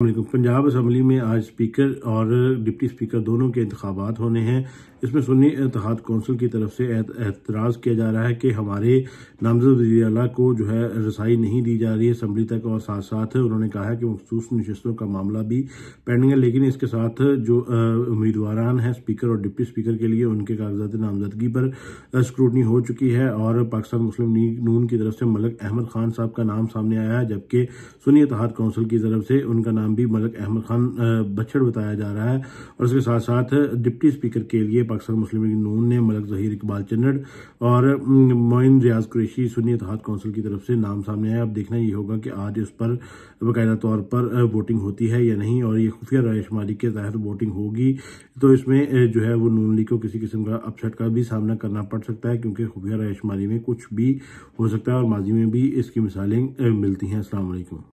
Punjab assembly में आज speaker और डिप्टी स्पीकर दोनों के इंतबात होने हैं इसमें सुन्नी इतिहाद कौंसिल की तरफ से एतराज़ किया जा रहा है कि हमारे नामजद वजी अला को जो है रसाई नहीं दी जा रही है असम्बली तक और साथ साथ उन्होंने कहा है कि मखसूस नशस्तों का मामला भी पेंडिंग है लेकिन इसके साथ जो उम्मीदवारान हैं स्पीकर और डिप्टी स्पीकर के लिए उनके कागजात नामजदगी पर स्क्रूटनी हो चुकी है और पाकिस्तान मुस्लिम लीग नून की तरफ से मलक अहमद खान साहब का नाम सामने आया है जबकि सुन्नी इतिहाद कौंसिल की तरफ से उनका नाम नाम भी मलक अहमद खान बछड़ बताया जा रहा है और इसके साथ साथ डिप्टी स्पीकर के लिए पाकिस्तान मुस्लिम लीग नून ने मलक जहीर इकबाल चन्नड और मोइन रियाज कुरेशी सुन्नी इतिहाद काउंसिल की तरफ से नाम सामने आया अब देखना यह होगा कि आज उस पर बाकायदा तौर पर वोटिंग होती है या नहीं और ये खुफिया रायशुमारी के तहत वोटिंग होगी तो इसमें जो है वो नून लीग को किसी किस्म का अपसेट का भी सामना करना पड़ सकता है क्योंकि खुफिया रायशुमारी में कुछ भी हो सकता है और माजी में भी इसकी मिसालें मिलती हैं वालेकुम